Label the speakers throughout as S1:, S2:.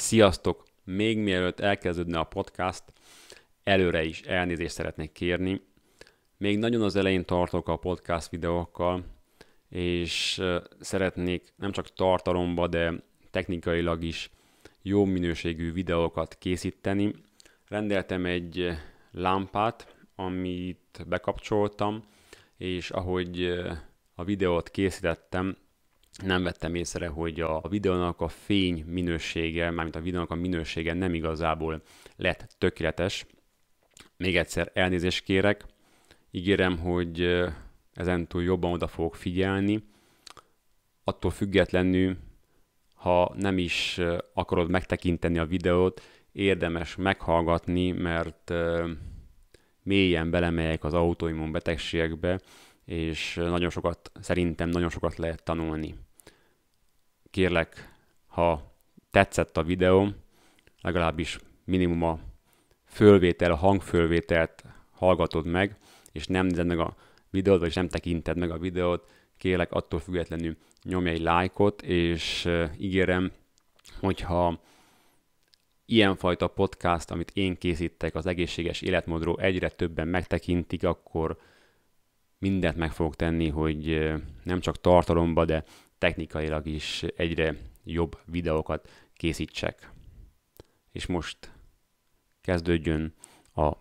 S1: Sziasztok! Még mielőtt elkezdődne a podcast, előre is elnézést szeretnék kérni. Még nagyon az elején tartok a podcast videókkal, és szeretnék nem csak tartalomba, de technikailag is jó minőségű videókat készíteni. Rendeltem egy lámpát, amit bekapcsoltam, és ahogy a videót készítettem, nem vettem észre, hogy a videónak a fény minősége, mármint a videónak a minősége nem igazából lett tökéletes. Még egyszer elnézést kérek, ígérem, hogy ezentúl jobban oda fogok figyelni. Attól függetlenül, ha nem is akarod megtekinteni a videót, érdemes meghallgatni, mert mélyen belemegyek az autoimmun betegségekbe, és nagyon sokat, szerintem nagyon sokat lehet tanulni kérlek, ha tetszett a videóm, legalábbis minimum a fölvétel, a hangfölvételt hallgatod meg, és nem nézed meg a videót, vagy nem tekinted meg a videót, kérlek attól függetlenül nyomj egy lájkot, és ígérem, hogyha ilyenfajta podcast, amit én készítek az egészséges életmódról egyre többen megtekintik, akkor mindent meg fogok tenni, hogy nem csak tartalomba, de technikailag is egyre jobb videókat készítsek. És most kezdődjön a, az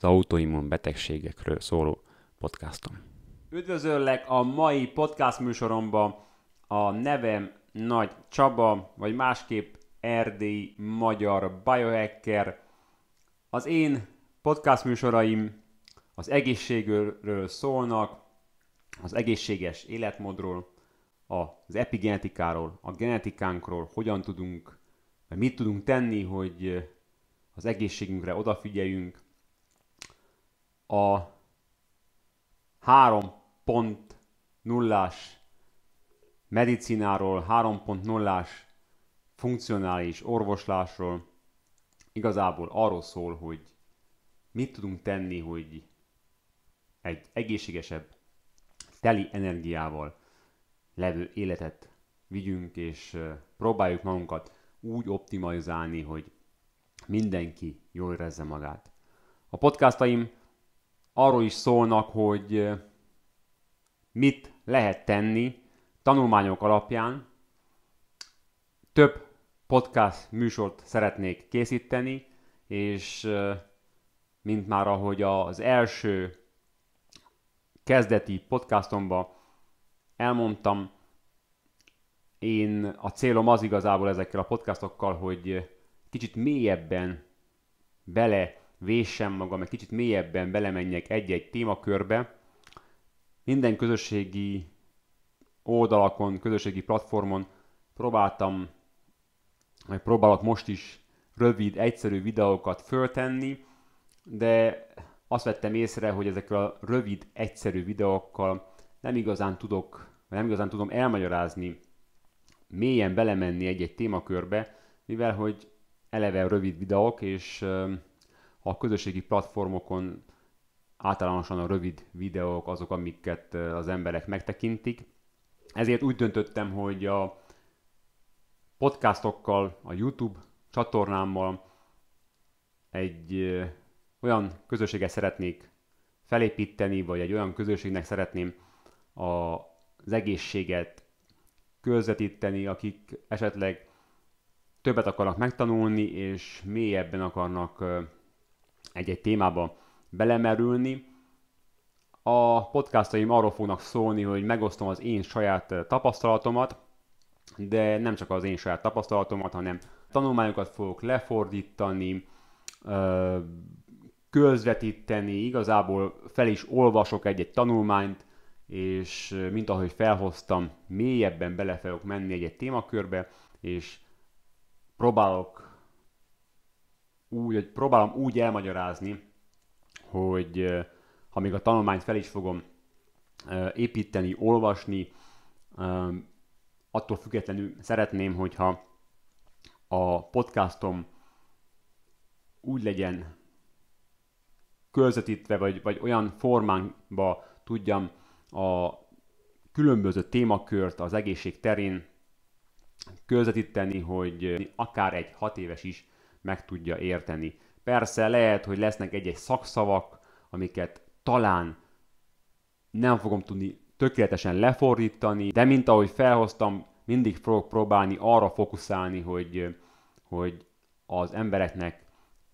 S1: autoimmun betegségekről szóló podcastom. Üdvözöllek a mai podcast műsoromba. A nevem Nagy Csaba, vagy másképp erdélyi magyar biohacker. Az én podcast műsoraim az egészségről szólnak, az egészséges életmódról, az epigenetikáról, a genetikánkról, hogyan tudunk, vagy mit tudunk tenni, hogy az egészségünkre odafigyeljünk. A három pont nullás medicináról, 3.0-as funkcionális orvoslásról igazából arról szól, hogy mit tudunk tenni, hogy egy egészségesebb, teli energiával, levő életet vigyünk, és próbáljuk magunkat úgy optimalizálni, hogy mindenki jól érezze magát. A podcastaim arról is szólnak, hogy mit lehet tenni tanulmányok alapján. Több podcast műsort szeretnék készíteni, és mint már ahogy az első kezdeti podcastomban elmondtam, én a célom az igazából ezekkel a podcastokkal, hogy kicsit mélyebben bele véssem magam, egy kicsit mélyebben belemenjek egy-egy témakörbe. Minden közösségi oldalakon, közösségi platformon próbáltam, vagy próbálok most is rövid, egyszerű videókat föltenni, de azt vettem észre, hogy ezekkel a rövid, egyszerű videókkal nem igazán tudok, vagy nem igazán tudom elmagyarázni, mélyen belemenni egy-egy témakörbe, mivel hogy eleve rövid videók, és a közösségi platformokon általánosan a rövid videók azok, amiket az emberek megtekintik. Ezért úgy döntöttem, hogy a podcastokkal, a YouTube csatornámmal egy olyan közösséget szeretnék felépíteni, vagy egy olyan közösségnek szeretném a, az egészséget közvetíteni, akik esetleg többet akarnak megtanulni, és mélyebben akarnak egy-egy témába belemerülni. A podcastaim arról fognak szólni, hogy megosztom az én saját tapasztalatomat, de nem csak az én saját tapasztalatomat, hanem tanulmányokat fogok lefordítani, közvetíteni, igazából fel is olvasok egy-egy tanulmányt, és mint ahogy felhoztam, mélyebben bele fogok menni egy-egy témakörbe, és próbálok úgy, hogy próbálom úgy elmagyarázni, hogy ha még a tanulmányt fel is fogom építeni, olvasni, attól függetlenül szeretném, hogyha a podcastom úgy legyen közvetítve, vagy, vagy olyan formánba tudjam a különböző témakört az egészség terén közvetíteni, hogy akár egy hat éves is meg tudja érteni. Persze lehet, hogy lesznek egy-egy szakszavak, amiket talán nem fogom tudni tökéletesen lefordítani, de mint ahogy felhoztam, mindig fogok próbálni arra fókuszálni, hogy, hogy az embereknek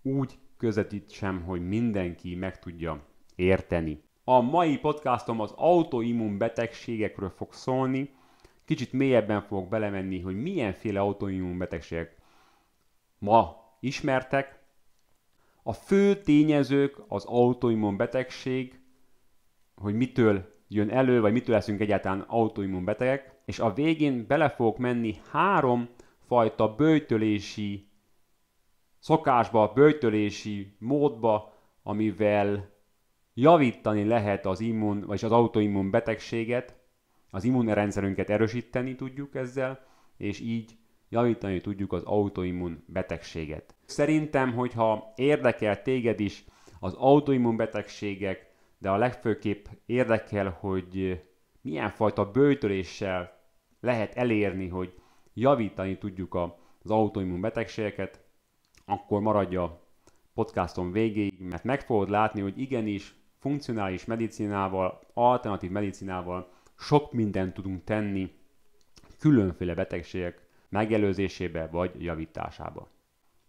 S1: úgy közvetítsem, hogy mindenki meg tudja érteni. A mai podcastom az autoimmun betegségekről fog szólni. Kicsit mélyebben fogok belemenni, hogy milyenféle autoimmun betegségek ma ismertek. A fő tényezők az autoimmun betegség, hogy mitől jön elő, vagy mitől leszünk egyáltalán autoimmun betegek, és a végén bele fogok menni három fajta böjtölési szokásba, böjtölési módba, amivel javítani lehet az immun, vagy az autoimmun betegséget, az immunrendszerünket erősíteni tudjuk ezzel, és így javítani tudjuk az autoimmun betegséget. Szerintem, hogyha érdekel téged is az autoimmun betegségek, de a legfőképp érdekel, hogy milyen fajta bőtöléssel lehet elérni, hogy javítani tudjuk az autoimmun betegségeket, akkor maradja podcastom végéig, mert meg fogod látni, hogy igenis funkcionális medicinával, alternatív medicinával sok mindent tudunk tenni különféle betegségek megelőzésébe vagy javításába.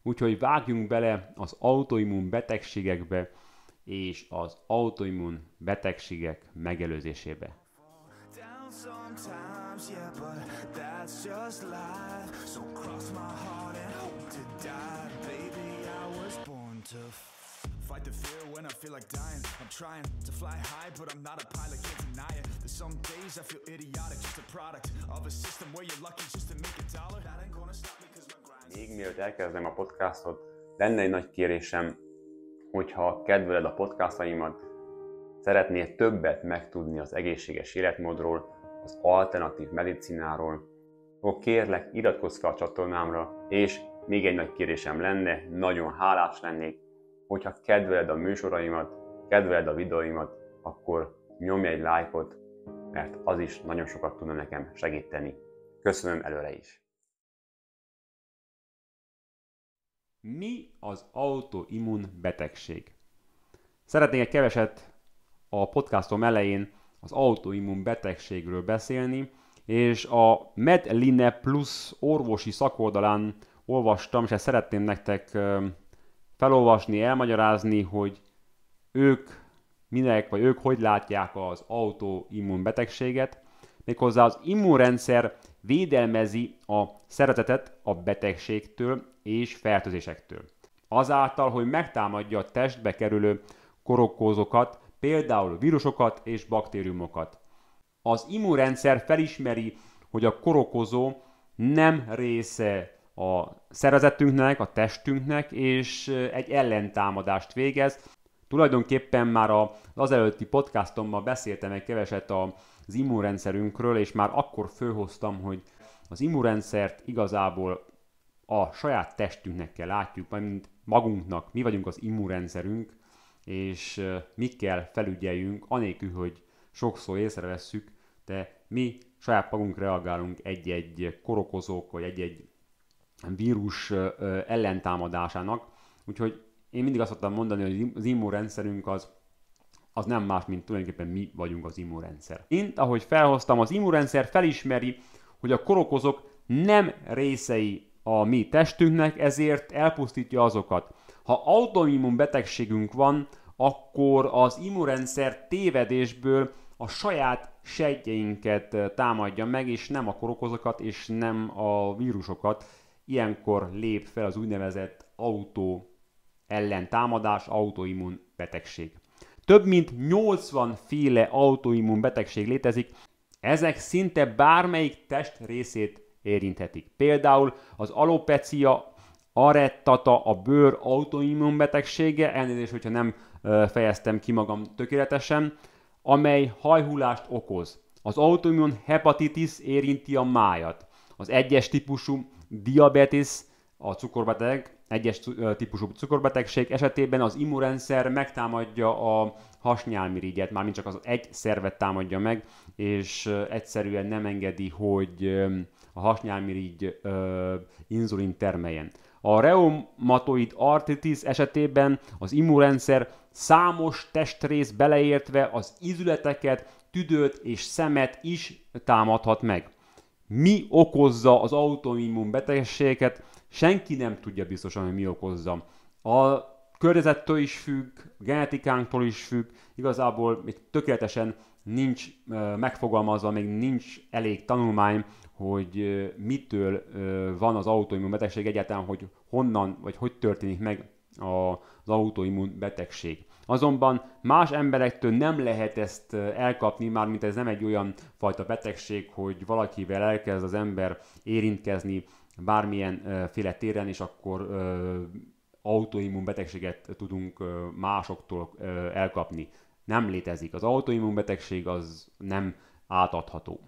S1: Úgyhogy vágjunk bele az autoimmun betegségekbe és az autoimmun betegségek megelőzésébe. sometimes, yeah, but that's just life. So cross my heart and hope to die, baby. I was born to fight the fear when I feel like dying. I'm trying to fly high, but I'm not a pilot, can't deny it. There's some days I feel idiotic, just a product of a system where you're lucky just to make a dollar. That ain't gonna stop me because my grind. Még mielőtt elkezdem a podcastot, lenne egy nagy kérésem, hogyha kedveled a podcastaimat, szeretnél többet megtudni az egészséges életmódról, az alternatív medicináról, akkor kérlek, iratkozz fel a csatornámra, és még egy nagy kérésem lenne, nagyon hálás lennék, hogyha kedveled a műsoraimat, kedveled a videóimat, akkor nyomj egy lájkot, mert az is nagyon sokat tudna nekem segíteni. Köszönöm előre is! Mi az autoimmun betegség? Szeretnék egy keveset a podcastom elején az autoimmun betegségről beszélni, és a MedLine Plus orvosi szakoldalán olvastam, és ezt szeretném nektek felolvasni, elmagyarázni, hogy ők minek, vagy ők hogy látják az autoimmun betegséget, méghozzá az immunrendszer védelmezi a szeretetet a betegségtől és fertőzésektől. Azáltal, hogy megtámadja a testbe kerülő korokkózokat, például vírusokat és baktériumokat. Az immunrendszer felismeri, hogy a korokozó nem része a szervezetünknek, a testünknek, és egy ellentámadást végez. Tulajdonképpen már az előtti podcastommal beszéltem egy keveset az immunrendszerünkről, és már akkor fölhoztam, hogy az immunrendszert igazából a saját testünknek kell látjuk, majd mint magunknak, mi vagyunk az immunrendszerünk, és mikkel kell felügyeljünk, anélkül, hogy sokszor észrevesszük, de mi saját magunk reagálunk egy-egy korokozók, vagy egy-egy vírus ellentámadásának. Úgyhogy én mindig azt szoktam mondani, hogy az immunrendszerünk az az nem más, mint tulajdonképpen mi vagyunk az immunrendszer. Mint ahogy felhoztam, az immunrendszer felismeri, hogy a korokozók nem részei a mi testünknek, ezért elpusztítja azokat. Ha autoimmun betegségünk van, akkor az immunrendszer tévedésből a saját sejtjeinket támadja meg, és nem a korokozokat, és nem a vírusokat, Ilyenkor lép fel az úgynevezett autó ellen támadás, autoimmun betegség. Több mint 80 féle autoimmun betegség létezik, ezek szinte bármelyik test részét érinthetik. Például az alopecia arettata, a bőr autoimmun betegsége, elnézést, hogyha nem fejeztem ki magam tökéletesen, amely hajhulást okoz. Az autoimmun hepatitis érinti a májat. Az egyes típusú diabetes, a cukorbeteg, egyes típusú cukorbetegség esetében az immunrendszer megtámadja a hasnyálmirigyet, mármint csak az egy szervet támadja meg, és egyszerűen nem engedi, hogy a hasnyálmirigy inzulin termeljen. A reumatoid artritis esetében az immunrendszer számos testrész beleértve az izületeket, tüdőt és szemet is támadhat meg mi okozza az autoimmun betegségeket, senki nem tudja biztosan, hogy mi okozza. A környezettől is függ, a genetikánktól is függ, igazából még tökéletesen nincs megfogalmazva, még nincs elég tanulmány, hogy mitől van az autoimmun betegség egyáltalán, hogy honnan vagy hogy történik meg az autoimmun betegség. Azonban más emberektől nem lehet ezt elkapni, már mint ez nem egy olyan fajta betegség, hogy valakivel elkezd az ember érintkezni bármilyen féle téren, és akkor autoimmun betegséget tudunk másoktól elkapni. Nem létezik. Az autoimmun betegség az nem átadható.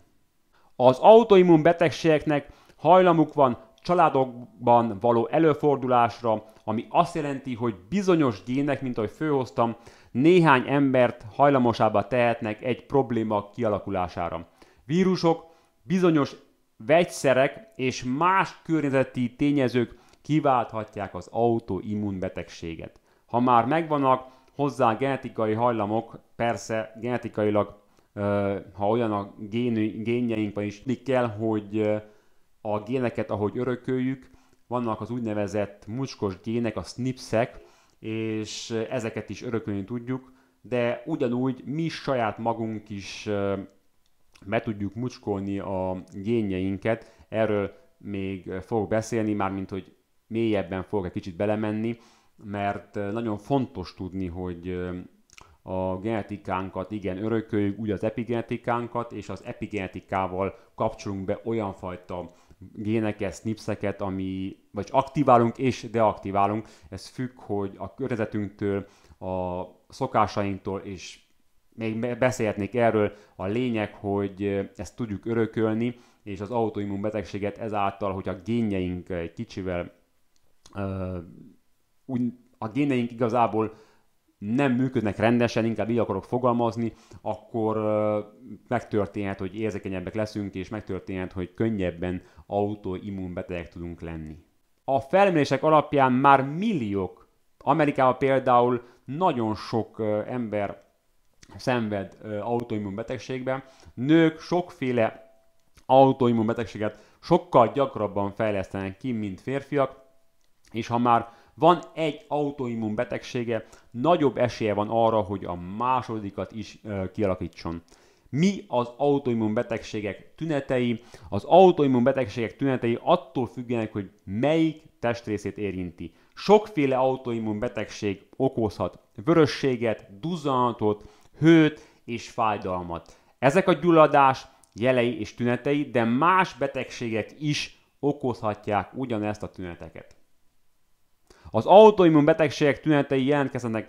S1: Az autoimmun betegségeknek hajlamuk van családokban való előfordulásra, ami azt jelenti, hogy bizonyos gének, mint ahogy főhoztam, néhány embert hajlamosába tehetnek egy probléma kialakulására. Vírusok, bizonyos vegyszerek és más környezeti tényezők kiválthatják az autoimmunbetegséget. Ha már megvannak hozzá genetikai hajlamok, persze genetikailag, ha olyan a génjeink is, kell, hogy a géneket, ahogy örököljük, vannak az úgynevezett mucskos gének, a snipsek, és ezeket is örökölni tudjuk, de ugyanúgy mi saját magunk is be tudjuk mucskolni a génjeinket, erről még fogok beszélni, mármint hogy mélyebben fogok egy kicsit belemenni, mert nagyon fontos tudni, hogy a genetikánkat igen örököljük, úgy az epigenetikánkat, és az epigenetikával kapcsolunk be olyan fajta géneket, snipseket, ami, vagy aktiválunk és deaktiválunk. Ez függ, hogy a környezetünktől, a szokásainktól, és még beszélhetnék erről, a lényeg, hogy ezt tudjuk örökölni, és az autoimmun betegséget ezáltal, hogy a génjeink egy kicsivel, a géneink igazából nem működnek rendesen, inkább így akarok fogalmazni, akkor megtörténhet, hogy érzékenyebbek leszünk, és megtörténhet, hogy könnyebben autoimmunbetegek tudunk lenni. A felmérések alapján már milliók, Amerikában például nagyon sok ember szenved autoimmun betegségben, nők sokféle autoimmun betegséget sokkal gyakrabban fejlesztenek ki, mint férfiak, és ha már van egy autoimmun betegsége, nagyobb esélye van arra, hogy a másodikat is kialakítson. Mi az autoimmun betegségek tünetei? Az autoimmun betegségek tünetei attól függenek, hogy melyik testrészét érinti. Sokféle autoimmun betegség okozhat vörösséget, duzzanatot, hőt és fájdalmat. Ezek a gyulladás jelei és tünetei, de más betegségek is okozhatják ugyanezt a tüneteket. Az autoimmun betegségek tünetei jelentkeznek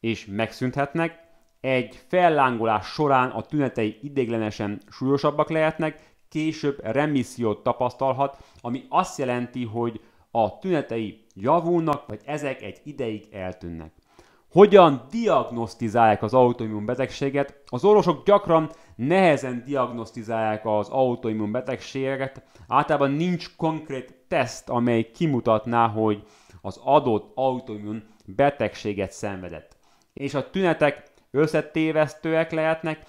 S1: és megszűnhetnek, egy fellángolás során a tünetei idéglenesen súlyosabbak lehetnek, később remissziót tapasztalhat, ami azt jelenti, hogy a tünetei javulnak, vagy ezek egy ideig eltűnnek. Hogyan diagnosztizálják az autoimmun betegséget? Az orvosok gyakran nehezen diagnosztizálják az autoimmun betegséget, általában nincs konkrét teszt, amely kimutatná, hogy az adott autoimmun betegséget szenvedett. És a tünetek összetévesztőek lehetnek,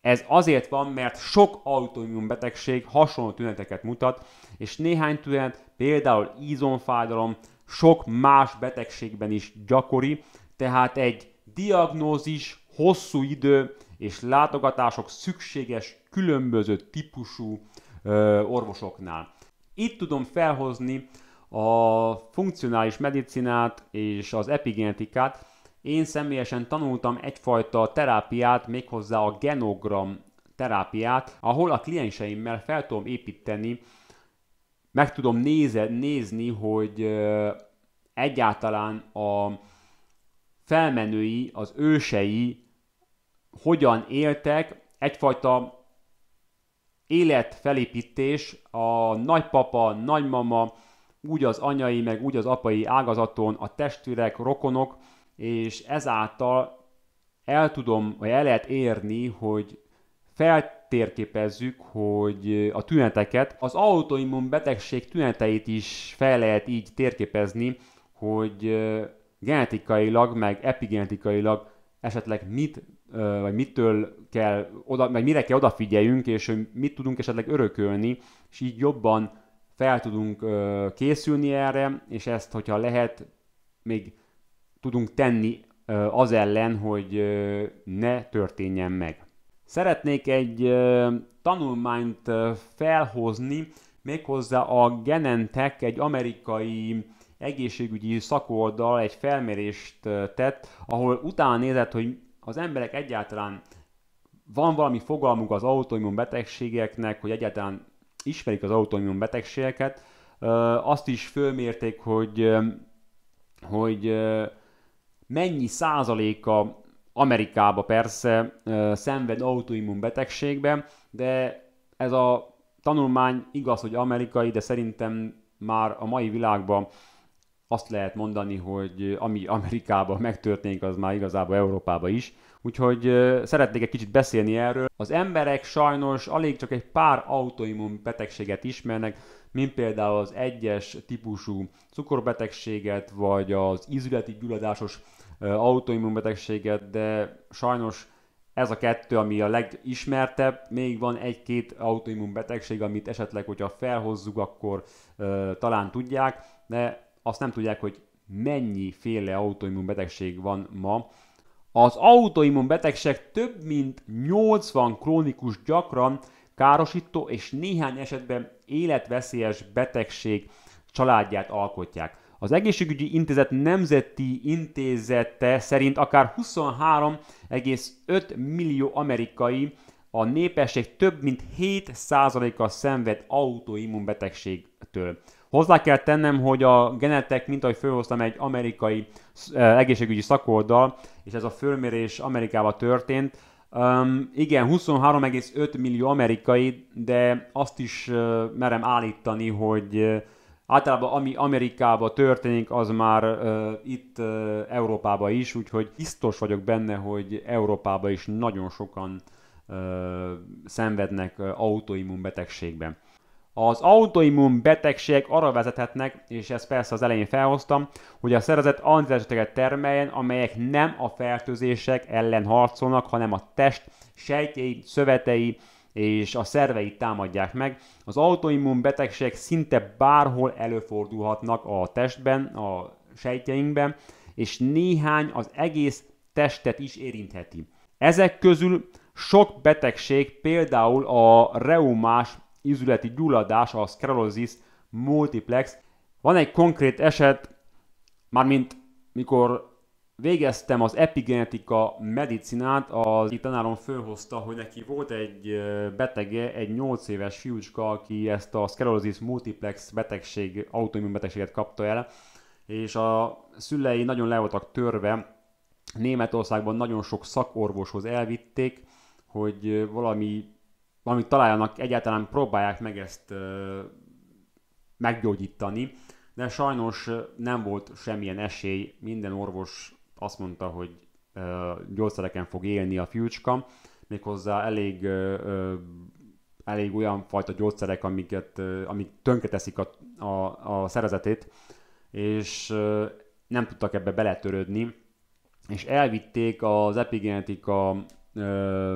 S1: ez azért van, mert sok autoimmun betegség hasonló tüneteket mutat, és néhány tünet, például ízonfájdalom, sok más betegségben is gyakori, tehát egy diagnózis, hosszú idő és látogatások szükséges különböző típusú ö, orvosoknál. Itt tudom felhozni a funkcionális medicinát és az epigenetikát. Én személyesen tanultam egyfajta terápiát, méghozzá a genogram terápiát, ahol a klienseimmel fel tudom építeni, meg tudom néze, nézni, hogy egyáltalán a felmenői, az ősei hogyan éltek, egyfajta életfelépítés, a nagypapa, nagymama, úgy az anyai, meg úgy az apai ágazaton a testvérek, rokonok, és ezáltal el tudom, vagy el lehet érni, hogy feltérképezzük, hogy a tüneteket, az autoimmun betegség tüneteit is fel lehet így térképezni, hogy genetikailag, meg epigenetikailag esetleg mit, vagy mitől kell, oda, vagy mire kell odafigyeljünk, és hogy mit tudunk esetleg örökölni, és így jobban fel tudunk készülni erre, és ezt, hogyha lehet, még tudunk tenni az ellen, hogy ne történjen meg. Szeretnék egy tanulmányt felhozni, méghozzá a Genentech egy amerikai egészségügyi szakoldal egy felmérést tett, ahol utána nézett, hogy az emberek egyáltalán van valami fogalmuk az autoimmun betegségeknek, hogy egyáltalán ismerik az autoimmun betegségeket, azt is fölmérték, hogy, hogy mennyi százaléka Amerikába persze szenved autoimmun betegségbe, de ez a tanulmány igaz, hogy amerikai, de szerintem már a mai világban azt lehet mondani, hogy ami Amerikában megtörténik, az már igazából Európában is. Úgyhogy szeretnék egy kicsit beszélni erről. Az emberek sajnos alig csak egy pár autoimmun betegséget ismernek, mint például az egyes típusú cukorbetegséget, vagy az ízületi gyulladásos autoimmun betegséget, de sajnos ez a kettő, ami a legismertebb, még van egy-két autoimmun betegség, amit esetleg, hogyha felhozzuk, akkor ö, talán tudják, de azt nem tudják, hogy mennyi féle autoimmun betegség van ma, az autoimmun betegség több mint 80 krónikus gyakran károsító és néhány esetben életveszélyes betegség családját alkotják. Az egészségügyi intézet nemzeti intézete szerint akár 23,5 millió amerikai a népesség több mint 7%-a szenved autoimmunbetegségtől. Hozzá kell tennem, hogy a genetek, mint ahogy fölhoztam, egy amerikai egészségügyi szakoldal, és ez a fölmérés Amerikában történt, Um, igen, 23,5 millió amerikai, de azt is uh, merem állítani, hogy uh, általában ami Amerikában történik, az már uh, itt uh, Európában is, úgyhogy biztos vagyok benne, hogy Európában is nagyon sokan uh, szenvednek uh, autoimmun betegségben. Az autoimmun betegségek arra vezethetnek, és ezt persze az elején felhoztam, hogy a szervezet antitesteket termeljen, amelyek nem a fertőzések ellen harcolnak, hanem a test sejtjei, szövetei és a szerveit támadják meg. Az autoimmun betegségek szinte bárhol előfordulhatnak a testben, a sejtjeinkben, és néhány az egész testet is érintheti. Ezek közül sok betegség, például a reumás izületi gyulladás, a sclerosis multiplex. Van egy konkrét eset, mármint mikor végeztem az epigenetika medicinát, az itt tanárom fölhozta, hogy neki volt egy betege, egy 8 éves fiúcska, aki ezt a sclerosis multiplex betegség, autoimmun betegséget kapta el, és a szülei nagyon le voltak törve, Németországban nagyon sok szakorvoshoz elvitték, hogy valami valamit találjanak, egyáltalán próbálják meg ezt meggyógyítani, de sajnos nem volt semmilyen esély, minden orvos azt mondta, hogy gyógyszereken fog élni a fiúcska, méghozzá elég, elég olyan fajta gyógyszerek, amiket, amik tönketeszik a, a, a szervezetét, és nem tudtak ebbe beletörődni, és elvitték az epigenetika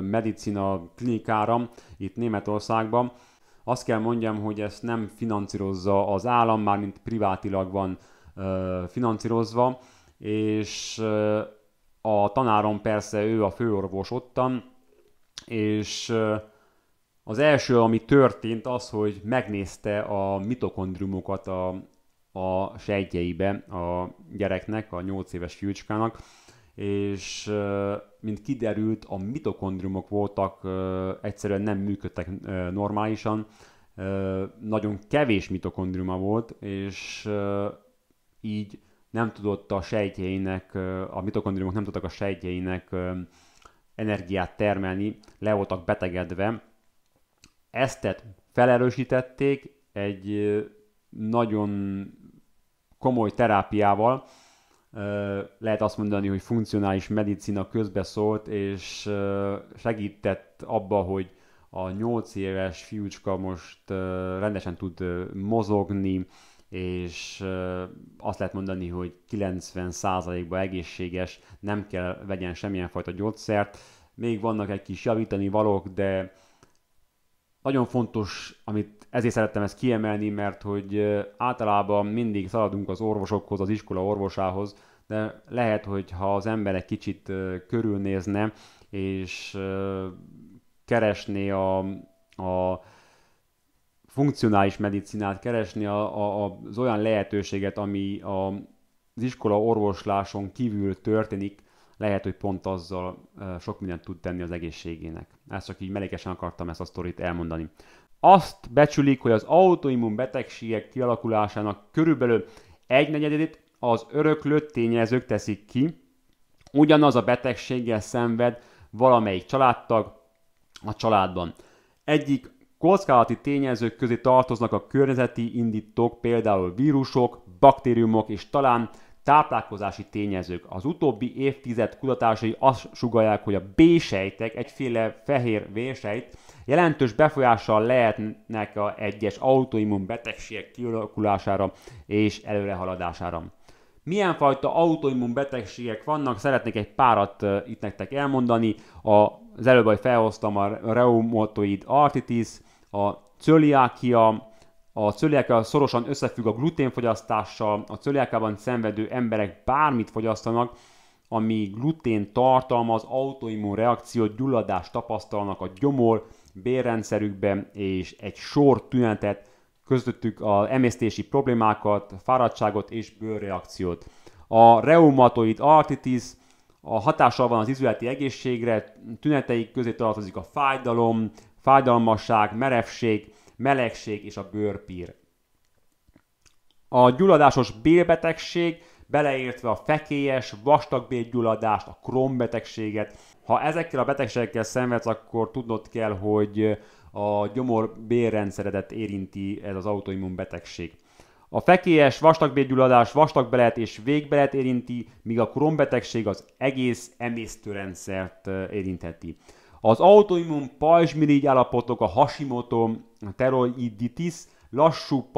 S1: medicina klinikára itt Németországban. Azt kell mondjam, hogy ezt nem finanszírozza az állam, már mint privátilag van finanszírozva, és a tanárom persze ő a főorvos ottan, és az első, ami történt, az, hogy megnézte a mitokondriumokat a, a sejtjeibe a gyereknek, a 8 éves fiúcskának, és mint kiderült, a mitokondriumok voltak, egyszerűen nem működtek normálisan, nagyon kevés mitokondriuma volt, és így nem tudott a sejtjeinek, a mitokondriumok nem tudtak a sejtjeinek energiát termelni, le voltak betegedve. Ezt felerősítették egy nagyon komoly terápiával, lehet azt mondani, hogy funkcionális medicina közbeszólt, és segített abba, hogy a 8 éves fiúcska most rendesen tud mozogni, és azt lehet mondani, hogy 90%-ban egészséges, nem kell vegyen semmilyen fajta gyógyszert. Még vannak egy kis javítani valók, de nagyon fontos, amit ezért szerettem ezt kiemelni, mert hogy általában mindig szaladunk az orvosokhoz, az iskola orvosához, de lehet, hogy ha az ember egy kicsit körülnézne, és keresné a, a funkcionális medicinát, keresni a, a, az olyan lehetőséget, ami a, az iskola orvosláson kívül történik, lehet, hogy pont azzal sok mindent tud tenni az egészségének. Ezt csak így melékesen akartam ezt a sztorit elmondani. Azt becsülik, hogy az autoimmun betegségek kialakulásának körülbelül egy negyedét az öröklött tényezők teszik ki, ugyanaz a betegséggel szenved valamelyik családtag a családban. Egyik kockázati tényezők közé tartoznak a környezeti indítók, például vírusok, baktériumok és talán táplálkozási tényezők. Az utóbbi évtized kutatásai azt sugalják, hogy a B-sejtek, egyféle fehér vérsejt, jelentős befolyással lehetnek a egyes autoimmun betegségek kialakulására és előrehaladására. Milyen fajta autoimmun betegségek vannak? Szeretnék egy párat itt nektek elmondani. Az előbb, felhoztam a reumatoid artitis, a cöliákia, a cöliákkal szorosan összefügg a gluténfogyasztással, a cöliákában szenvedő emberek bármit fogyasztanak, ami glutén tartalmaz, autoimmun reakciót, gyulladást tapasztalnak a gyomor, bérrendszerükben, és egy sor tünetet, közöttük a emésztési problémákat, fáradtságot és bőrreakciót. A reumatoid artritis a hatással van az izületi egészségre, tüneteik közé tartozik a fájdalom, fájdalmasság, merevség, melegség és a bőrpír. A gyulladásos bélbetegség, beleértve a fekélyes, vastagbélgyulladást, a krombetegséget. Ha ezekkel a betegségekkel szenvedsz, akkor tudnod kell, hogy a gyomor bélrendszeredet érinti ez az autoimmun betegség. A fekélyes vastagbélgyulladás vastagbelet és végbelet érinti, míg a krombetegség az egész emésztőrendszert eh, érintheti. Az autoimmun pajzsmirigy állapotok, a Hashimoto teroiditis lassú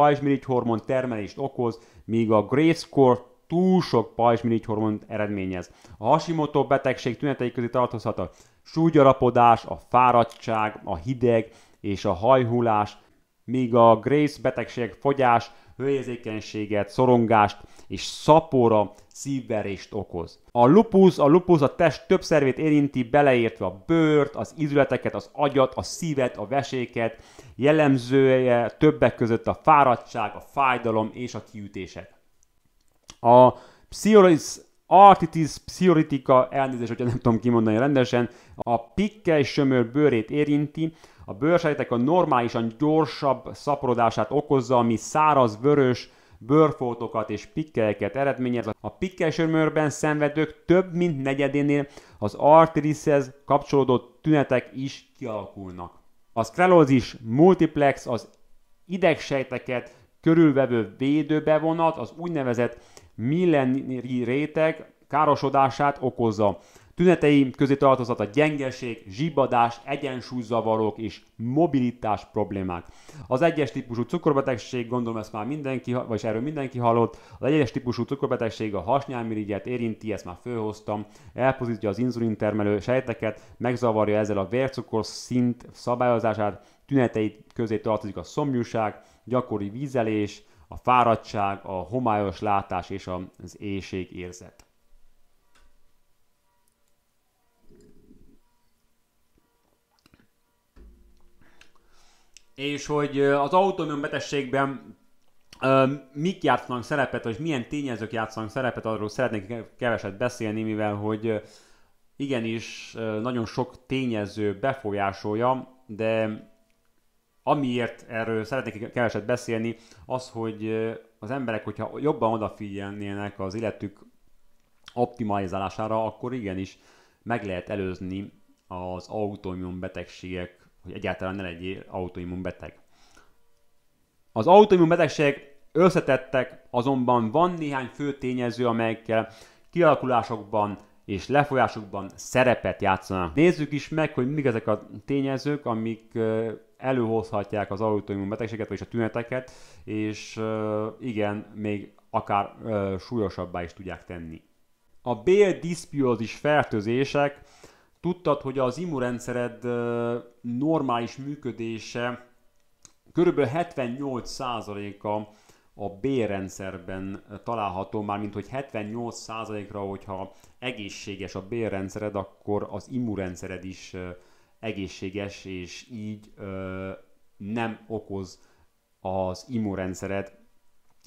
S1: hormon termelést okoz, míg a Graves kor túl sok pajzsmirigyhormont eredményez. A Hashimoto betegség tünetei közé tartozhat a súlygyarapodás, a fáradtság, a hideg és a hajhullás, míg a Graves betegség fogyás, hőérzékenységet, szorongást és szapora szívverést okoz. A lupus, a lupus a test több szervét érinti, beleértve a bőrt, az izületeket, az agyat, a szívet, a veséket, jellemzője többek között a fáradtság, a fájdalom és a kiütések. A psoriasis artitis psoritica, elnézést, hogyha nem tudom kimondani rendesen, a pikkely sömör bőrét érinti, a bőrsejtek a normálisan gyorsabb szaporodását okozza, ami száraz, vörös, bőrfoltokat és pikkelyeket eredményez. A pikkely szenvedők több mint negyedénél az artriszhez kapcsolódó tünetek is kialakulnak. A szklerózis multiplex az idegsejteket körülvevő védőbevonat, az úgynevezett milleni réteg károsodását okozza. Tüneteim közé tartozhat a gyengeség, zsibadás, egyensúlyzavarok és mobilitás problémák. Az egyes típusú cukorbetegség, gondolom ezt már mindenki, vagy erről mindenki hallott, az egyes típusú cukorbetegség a hasnyálmirigyet érinti, ezt már fölhoztam, elpozítja az termelő sejteket, megzavarja ezzel a vércukor szint szabályozását, tüneteit közé tartozik a szomjúság, gyakori vízelés, a fáradtság, a homályos látás és az éjség érzet. és hogy az autonóm betegségben mik játszanak szerepet, vagy milyen tényezők játszanak szerepet, arról szeretnék keveset beszélni, mivel hogy igenis nagyon sok tényező befolyásolja, de amiért erről szeretnék keveset beszélni, az, hogy az emberek, hogyha jobban odafigyelnének az életük optimalizálására, akkor igenis meg lehet előzni az autoimmun betegségek hogy egyáltalán ne legyél beteg. Az betegségek összetettek, azonban van néhány fő tényező, amelyekkel kialakulásokban és lefolyásokban szerepet játszanak. Nézzük is meg, hogy mik ezek a tényezők, amik előhozhatják az autoimmun betegséget, vagyis a tüneteket, és igen, még akár súlyosabbá is tudják tenni. A bél diszpiózis fertőzések tudtad, hogy az immunrendszered normális működése kb. 78%-a a bérrendszerben található, már mint hogy 78%-ra, hogyha egészséges a bérrendszered, akkor az immunrendszered is egészséges, és így nem okoz az immunrendszered,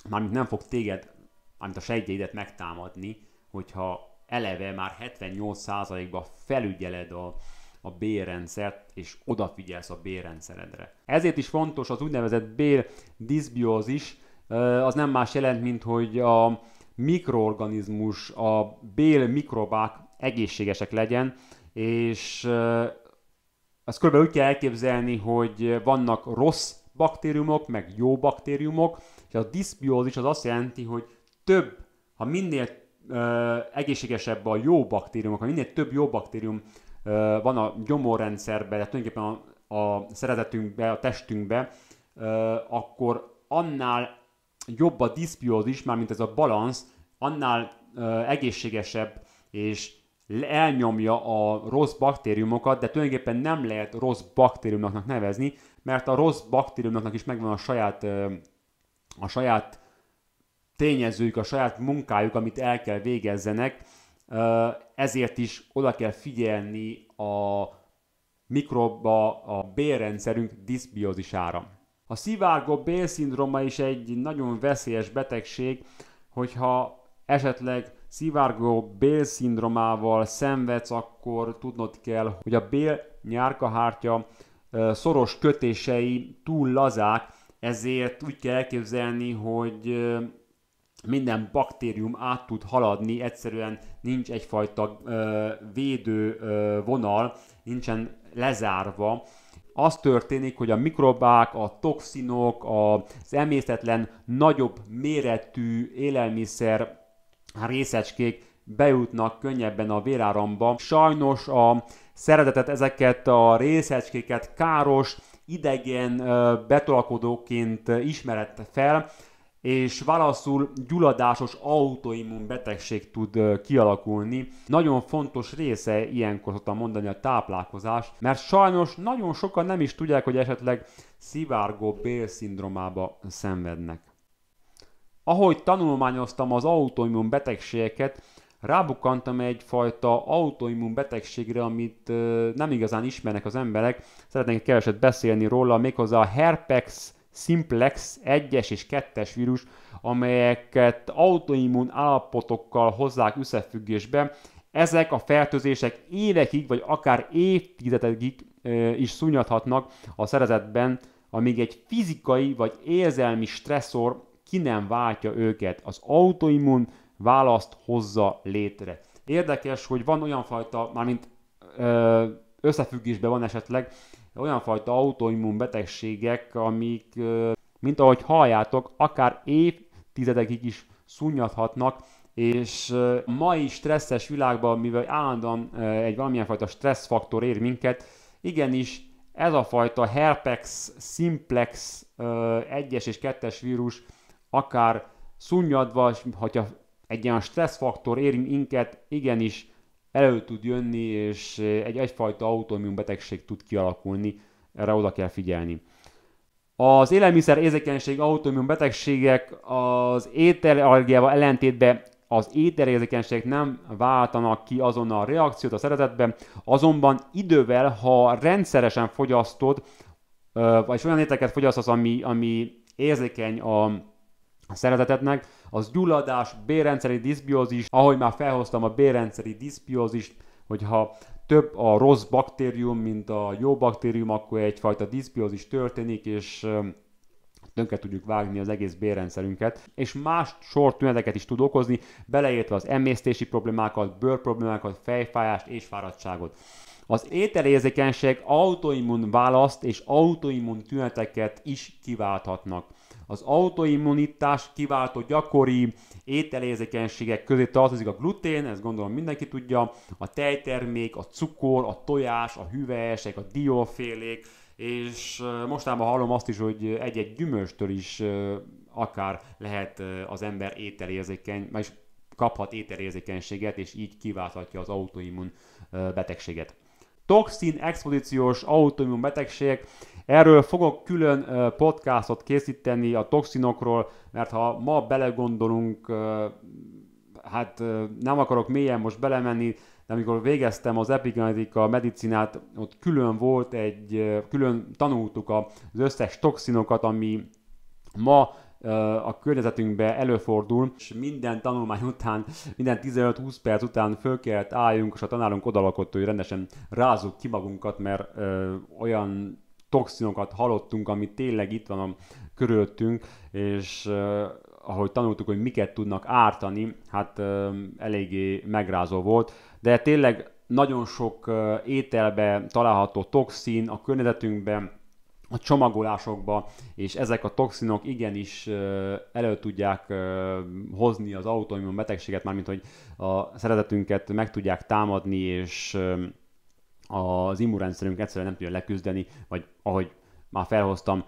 S1: mármint nem fog téged, mármint a sejtjeidet megtámadni, hogyha eleve már 78 ba felügyeled a, a bérrendszert, és odafigyelsz a bérrendszeredre. Ezért is fontos az úgynevezett bér diszbiózis, az nem más jelent, mint hogy a mikroorganizmus, a bél mikrobák egészségesek legyen, és ezt kb. úgy kell elképzelni, hogy vannak rossz baktériumok, meg jó baktériumok, és a diszbiózis az azt jelenti, hogy több, ha minél ö, egészségesebb a jó baktériumok, minél több jó baktérium ö, van a gyomorrendszerben, tehát tulajdonképpen a, a szeretetünkbe, a testünkbe, ö, akkor annál jobb a diszbiózis, mármint ez a balansz, annál ö, egészségesebb és elnyomja a rossz baktériumokat, de tulajdonképpen nem lehet rossz baktériumoknak nevezni, mert a rossz baktériumoknak is megvan a saját, a saját tényezőjük, a saját munkájuk, amit el kell végezzenek, ezért is oda kell figyelni a mikroba, a bélrendszerünk diszbiózisára. A szivárgó bélszindróma is egy nagyon veszélyes betegség, hogyha esetleg szivárgó bélszindromával szenvedsz, akkor tudnod kell, hogy a bél nyárkahártya szoros kötései túl lazák, ezért úgy kell elképzelni, hogy minden baktérium át tud haladni, egyszerűen nincs egyfajta ö, védő ö, vonal, nincsen lezárva. Az történik, hogy a mikrobák, a toxinok, az emésztetlen nagyobb méretű élelmiszer részecskék bejutnak könnyebben a véráramba. Sajnos a szeretetet ezeket a részecskéket káros, idegen betolakodóként ismerette fel, és válaszul gyulladásos autoimmun betegség tud kialakulni. Nagyon fontos része ilyenkor szoktam mondani a táplálkozás, mert sajnos nagyon sokan nem is tudják, hogy esetleg szivárgó bélszindromába szenvednek. Ahogy tanulmányoztam az autoimmun betegségeket, rábukkantam egyfajta autoimmun betegségre, amit nem igazán ismernek az emberek. Szeretnék keveset beszélni róla, méghozzá a herpes Simplex 1-es és 2-es vírus, amelyeket autoimmun állapotokkal hozzák összefüggésbe. Ezek a fertőzések évekig, vagy akár évtizedekig is szúnyadhatnak a szerezetben, amíg egy fizikai vagy érzelmi stresszor ki nem váltja őket. Az autoimmun választ hozza létre. Érdekes, hogy van olyan fajta, mármint összefüggésben van esetleg, olyan fajta autoimmun betegségek, amik, mint ahogy halljátok, akár évtizedekig is szunnyadhatnak, és a mai stresszes világban, mivel állandóan egy valamilyen fajta stresszfaktor ér minket, igenis ez a fajta herpes simplex 1-es és 2-es vírus akár szunnyadva, hogyha egy ilyen stresszfaktor ér minket, igenis elő tud jönni, és eh, egy egyfajta autoimmun betegség tud kialakulni, erre oda kell figyelni. Az élelmiszer érzékenység autoimmun betegségek az ételallergiával ellentétben az ételérzékenységek nem váltanak ki azonnal a reakciót a szeretetben, azonban idővel, ha rendszeresen fogyasztod, vagy olyan ételeket fogyasztasz, ami, ami érzékeny a szeretetetnek, az gyulladás, bérrendszeri diszbiózis, ahogy már felhoztam a bérrendszeri diszbiózist, hogyha több a rossz baktérium, mint a jó baktérium, akkor egyfajta diszbiózis történik, és tönkre tudjuk vágni az egész bérrendszerünket, és más sor tüneteket is tud okozni, beleértve az emésztési problémákat, bőrproblémákat, fejfájást és fáradtságot. Az ételérzékenység autoimmun választ és autoimmun tüneteket is kiválthatnak. Az autoimmunitás kiváltó gyakori ételérzékenységek közé tartozik a glutén, ezt gondolom mindenki tudja, a tejtermék, a cukor, a tojás, a hüvelyesek, a diófélék, és mostában hallom azt is, hogy egy-egy gyümölcstől is akár lehet az ember ételérzékeny, vagyis kaphat ételérzékenységet, és így kiválthatja az autoimmun betegséget toxin expozíciós autoimmun betegségek. Erről fogok külön podcastot készíteni a toxinokról, mert ha ma belegondolunk, hát nem akarok mélyen most belemenni, de amikor végeztem az epigenetika medicinát, ott külön volt egy, külön tanultuk az összes toxinokat, ami ma a környezetünkbe előfordul, és minden tanulmány után, minden 15-20 perc után föl kellett álljunk, és a tanárunk odalakott, hogy rendesen rázuk, ki magunkat, mert ö, olyan toxinokat hallottunk, ami tényleg itt van a körülöttünk, és ö, ahogy tanultuk, hogy miket tudnak ártani, hát ö, eléggé megrázó volt. De tényleg nagyon sok ételbe található toxin a környezetünkben, a csomagolásokba, és ezek a toxinok igenis elő tudják hozni az autóimmun betegséget, mármint hogy a szeretetünket meg tudják támadni, és az immunrendszerünk egyszerűen nem tudja leküzdeni, vagy ahogy már felhoztam,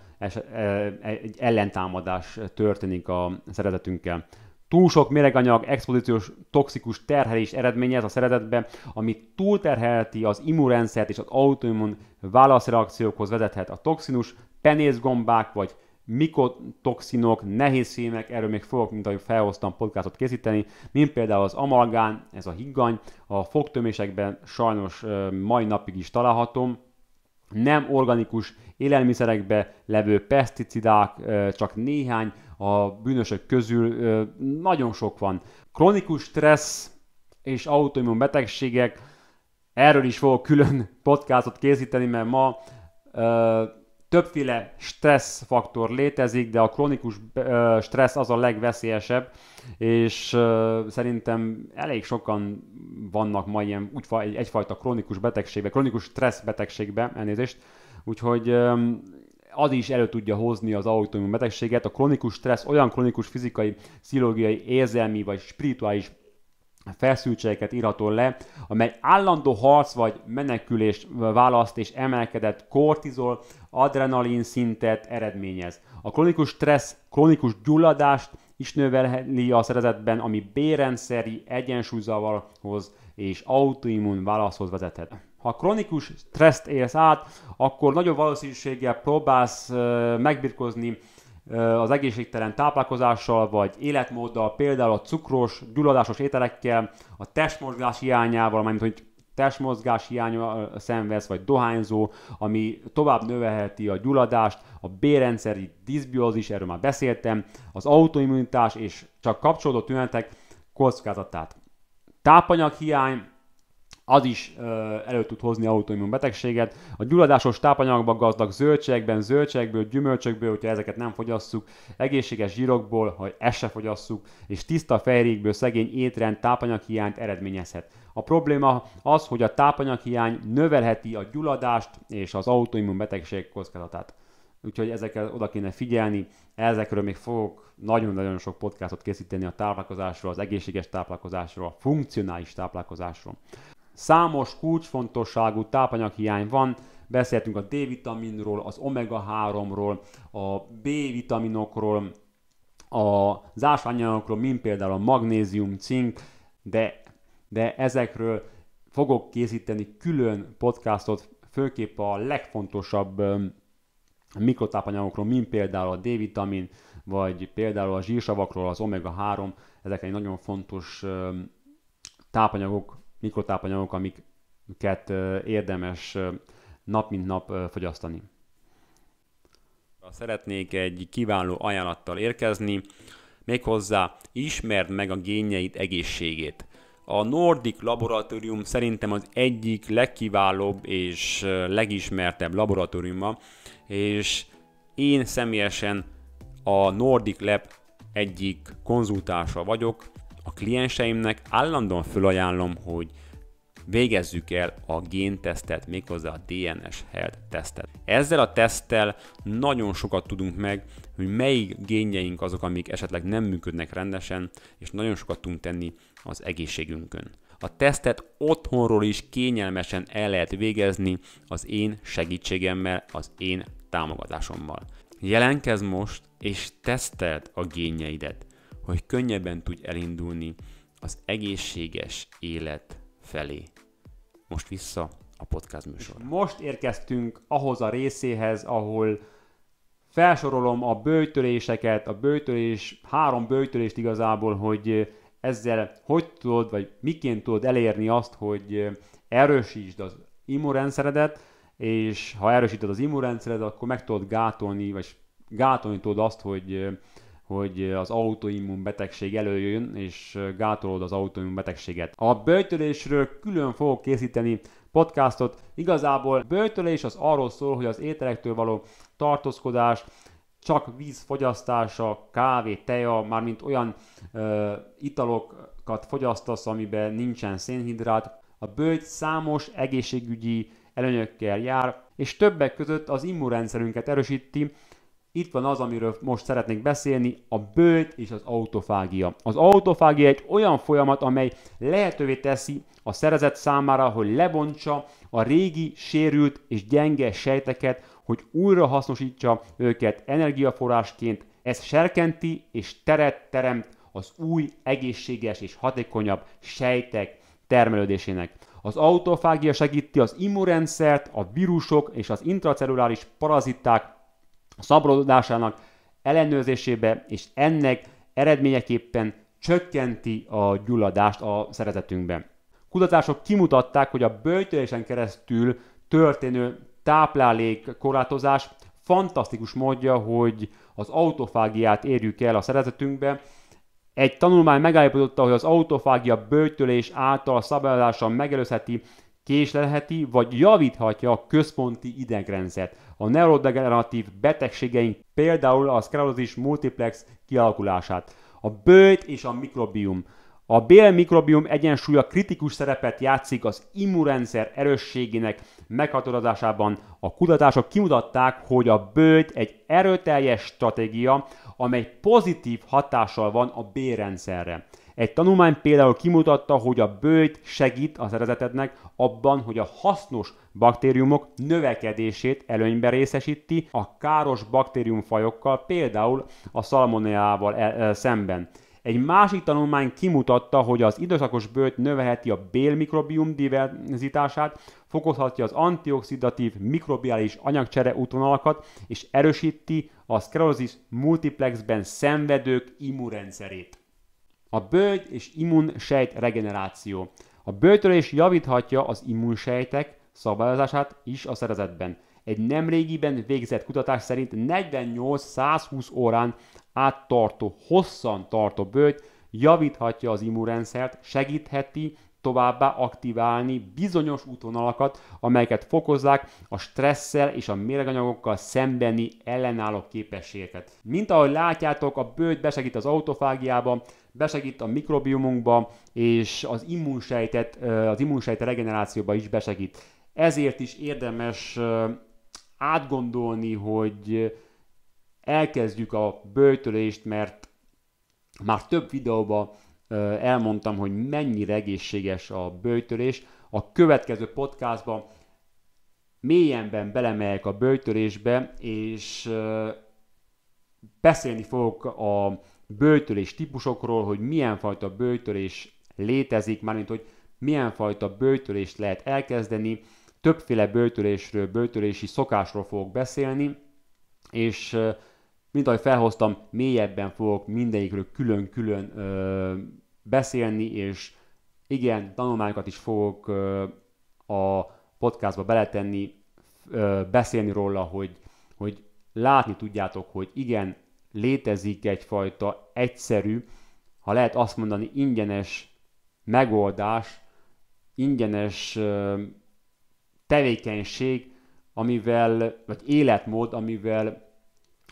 S1: egy ellentámadás történik a szeretetünkkel. Túl sok méreganyag, expozíciós, toxikus terhelés eredményez a szeretetbe, ami túlterhelti az immunrendszert és az autoimmun válaszreakciókhoz vezethet. A toxinus, penészgombák vagy mikotoxinok, nehéz szémek, erről még fogok, mint ahogy felhoztam podcastot készíteni, mint például az amalgán, ez a higgany, a fogtömésekben sajnos mai napig is találhatom, nem organikus élelmiszerekbe levő peszticidák, csak néhány a bűnösök közül, nagyon sok van. Kronikus stressz és autoimmun betegségek, erről is fogok külön podcastot készíteni, mert ma Többféle stressz faktor létezik, de a kronikus stressz az a legveszélyesebb, és szerintem elég sokan vannak ma ilyen egyfajta kronikus betegségbe, kronikus stressz betegségbe, elnézést, úgyhogy az is elő tudja hozni az autoimmun betegséget. A kronikus stressz olyan kronikus fizikai, pszichológiai, érzelmi vagy spirituális feszültségeket iratol le, amely állandó harc vagy menekülés választ és emelkedett kortizol, adrenalin szintet eredményez. A kronikus stressz, kronikus gyulladást is növeli a szerezetben, ami bérrendszeri egyensúlyzavarhoz és autoimmun válaszhoz vezethet. Ha kronikus stresszt élsz át, akkor nagyobb valószínűséggel próbálsz megbirkozni az egészségtelen táplálkozással vagy életmóddal, például a cukros, gyulladásos ételekkel, a testmozgás hiányával, mármint hogy testmozgás hiánya szenvedsz, vagy dohányzó, ami tovább növelheti a gyulladást, a bérrendszeri diszbiózis, erről már beszéltem, az autoimmunitás és csak kapcsolódó tünetek kockázatát. Tápanyaghiány, az is elő tud hozni autoimmun betegséget. A gyulladásos tápanyagban gazdag zöldségekben, zöldségből, gyümölcsökből, hogyha ezeket nem fogyasszuk, egészséges zsírokból, ha ezt se fogyasszuk, és tiszta fejrékből szegény étrend tápanyaghiányt eredményezhet. A probléma az, hogy a tápanyaghiány növelheti a gyulladást és az autoimmun betegség kockázatát. Úgyhogy ezekkel oda kéne figyelni, ezekről még fogok nagyon-nagyon sok podcastot készíteni a táplálkozásról, az egészséges táplálkozásról, a funkcionális táplálkozásról. Számos kulcsfontosságú tápanyaghiány van, beszéltünk a D-vitaminról, az omega-3-ról, a B-vitaminokról, az ásványanyagokról, mint például a magnézium, cink, de, de ezekről fogok készíteni külön podcastot, főképp a legfontosabb mikrotápanyagokról, mint például a D-vitamin, vagy például a zsírsavakról, az omega-3, ezek egy nagyon fontos tápanyagok mikrotápanyagok, amiket érdemes nap mint nap fogyasztani. Szeretnék egy kiváló ajánlattal érkezni, méghozzá ismerd meg a génjeid egészségét. A Nordic Laboratórium szerintem az egyik legkiválóbb és legismertebb laboratóriuma, és én személyesen a Nordic Lab egyik konzultása vagyok, a klienseimnek állandóan fölajánlom, hogy végezzük el a géntesztet, méghozzá a DNS health tesztet. Ezzel a teszttel nagyon sokat tudunk meg, hogy melyik génjeink azok, amik esetleg nem működnek rendesen, és nagyon sokat tudunk tenni az egészségünkön. A tesztet otthonról is kényelmesen el lehet végezni az én segítségemmel, az én támogatásommal. Jelenkezz most, és teszteld a génjeidet hogy könnyebben tudj elindulni az egészséges élet felé. Most vissza a podcast műsor. Most érkeztünk ahhoz a részéhez, ahol felsorolom a bőtöléseket, a bőtölés, három bőtölést igazából, hogy ezzel hogy tudod, vagy miként tudod elérni azt, hogy erősítsd az immunrendszeredet, és ha erősíted az immunrendszeredet, akkor meg tudod gátolni, vagy gátolni tudod azt, hogy hogy az autoimmun betegség előjön, és gátolod az autoimmun betegséget. A böjtölésről külön fogok készíteni podcastot. Igazából böjtölés az arról szól, hogy az ételektől való tartózkodás, csak víz fogyasztása, kávé, teja, mármint olyan ö, italokat fogyasztasz, amiben nincsen szénhidrát. A bőjt számos egészségügyi előnyökkel jár, és többek között az immunrendszerünket erősíti, itt van az, amiről most szeretnék beszélni, a bőt és az autofágia. Az autofágia egy olyan folyamat, amely lehetővé teszi a szerezet számára, hogy lebontsa a régi sérült és gyenge sejteket, hogy újra hasznosítsa őket energiaforrásként. Ez serkenti és teret teremt az új, egészséges és hatékonyabb sejtek termelődésének. Az autofágia segíti az immunrendszert, a vírusok és az intracelluláris paraziták szabadulásának ellenőrzésébe, és ennek eredményeképpen csökkenti a gyulladást a szervezetünkben. Kutatások kimutatták, hogy a böjtölésen keresztül történő táplálék korlátozás fantasztikus módja, hogy az autofágiát érjük el a szervezetünkbe. Egy tanulmány megállapította, hogy az autofágia böjtölés által a szabályozással megelőzheti késlelheti vagy javíthatja a központi idegrendszert. A neurodegeneratív betegségeink például a szklerózis multiplex kialakulását. A bőjt és a mikrobium. A bélmikrobium egyensúlya kritikus szerepet játszik az immunrendszer erősségének meghatározásában. A kutatások kimutatták, hogy a bőjt egy erőteljes stratégia, amely pozitív hatással van a bélrendszerre. Egy tanulmány például kimutatta, hogy a bőjt segít a szervezetednek abban, hogy a hasznos baktériumok növekedését előnybe részesíti a káros baktériumfajokkal, például a szalmonellával e, e, szemben. Egy másik tanulmány kimutatta, hogy az időszakos bőt növelheti a bélmikrobium diverzitását, fokozhatja az antioxidatív mikrobiális anyagcsere útvonalakat, és erősíti a szklerózis multiplexben szenvedők immunrendszerét. A bőgy és immunsejt regeneráció. A bőtörés javíthatja az immunsejtek szabályozását is a szervezetben. Egy nemrégiben végzett kutatás szerint 48-120 órán áttartó, hosszan tartó bőjt javíthatja az immunrendszert, segítheti továbbá aktiválni bizonyos útvonalakat, amelyeket fokozzák a stresszel és a méreganyagokkal szembeni ellenálló képességeket. Mint ahogy látjátok, a bőt besegít az autofágiában, besegít a mikrobiumunkba, és az immunsejtet, az immunsejt regenerációba is besegít. Ezért is érdemes átgondolni, hogy elkezdjük a bőtölést, mert már több videóban elmondtam, hogy mennyire egészséges a bőtölés. A következő podcastban mélyenben belemegyek a bőtölésbe, és beszélni fogok a bőjtölés típusokról, hogy milyen fajta bőjtölés létezik, mármint hogy milyen fajta bőjtölést lehet elkezdeni. Többféle bőjtölésről, bőjtölési szokásról fogok beszélni, és mint ahogy felhoztam, mélyebben fogok mindegyikről külön-külön ö, beszélni, és igen, tanulmányokat is fogok ö, a podcastba beletenni, ö, beszélni róla, hogy, hogy látni tudjátok, hogy igen, létezik egyfajta egyszerű, ha lehet azt mondani, ingyenes megoldás, ingyenes tevékenység, amivel, vagy életmód, amivel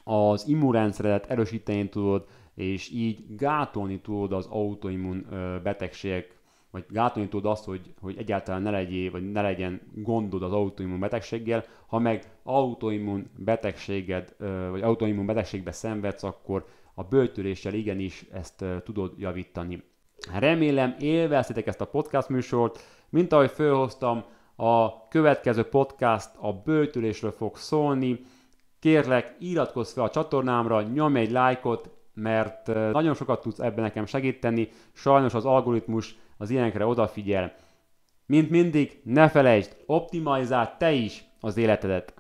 S1: az immunrendszeredet erősíteni tudod, és így gátolni tudod az autoimmun betegségek vagy gátolni tud azt, hogy, hogy egyáltalán ne legyél, vagy ne legyen gondod az autoimmun betegséggel. Ha meg autoimmun betegséged, vagy autoimmun betegségbe szenvedsz, akkor a bőtöréssel igenis ezt tudod javítani. Remélem élveztétek ezt a podcast műsort, mint ahogy fölhoztam, a következő podcast a bőtülésről fog szólni. Kérlek, iratkozz fel a csatornámra, nyomj egy lájkot, mert nagyon sokat tudsz ebben nekem segíteni. Sajnos az algoritmus az ilyenekre odafigyel. Mint mindig, ne felejtsd, optimalizáld te is az életedet.